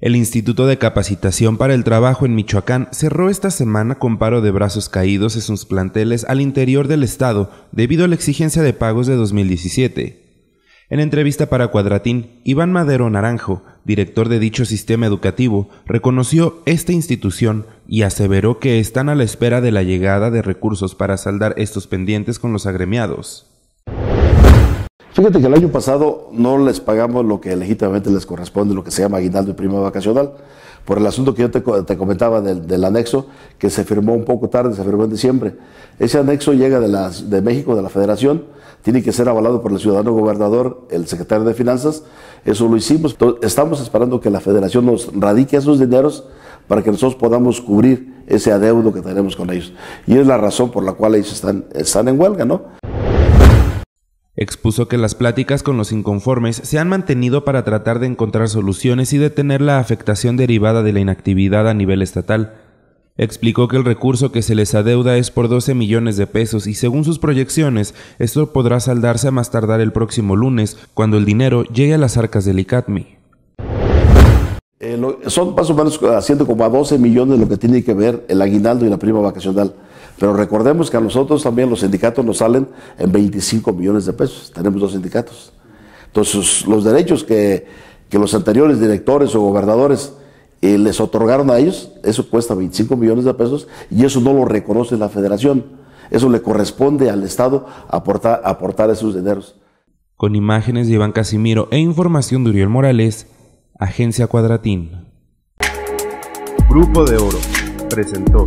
El Instituto de Capacitación para el Trabajo en Michoacán cerró esta semana con paro de brazos caídos en sus planteles al interior del Estado debido a la exigencia de pagos de 2017. En entrevista para Cuadratín, Iván Madero Naranjo, director de dicho sistema educativo, reconoció esta institución y aseveró que están a la espera de la llegada de recursos para saldar estos pendientes con los agremiados. Fíjate que el año pasado no les pagamos lo que legítimamente les corresponde, lo que se llama aguinaldo y prima vacacional, por el asunto que yo te, comentaba del, anexo, que se firmó un poco tarde, se firmó en diciembre. Ese anexo llega de, las, de México, de la Federación, tiene que ser avalado por el ciudadano gobernador, el secretario de Finanzas, eso lo hicimos. Estamos esperando que la Federación nos radique esos dineros para que nosotros podamos cubrir ese adeudo que tenemos con ellos. Y es la razón por la cual ellos están, están en huelga, ¿no? Expuso que las pláticas con los inconformes se han mantenido para tratar de encontrar soluciones y detener la afectación derivada de la inactividad a nivel estatal. Explicó que el recurso que se les adeuda es por 12 millones de pesos y según sus proyecciones, esto podrá saldarse a más tardar el próximo lunes, cuando el dinero llegue a las arcas del ICATMI. Eh, son más o menos 12 ah, millones lo que tiene que ver el aguinaldo y la prima vacacional. Pero recordemos que a nosotros también los sindicatos nos salen en 25 millones de pesos. Tenemos dos sindicatos. Entonces, los derechos que, los anteriores directores o gobernadores eh, les otorgaron a ellos, eso cuesta 25 millones de pesos y eso no lo reconoce la federación. Eso le corresponde al Estado aportar, aportar esos dineros. Con imágenes de Iván Casimiro e información de Uriel Morales, Agencia Cuadratín. Grupo de Oro presentó.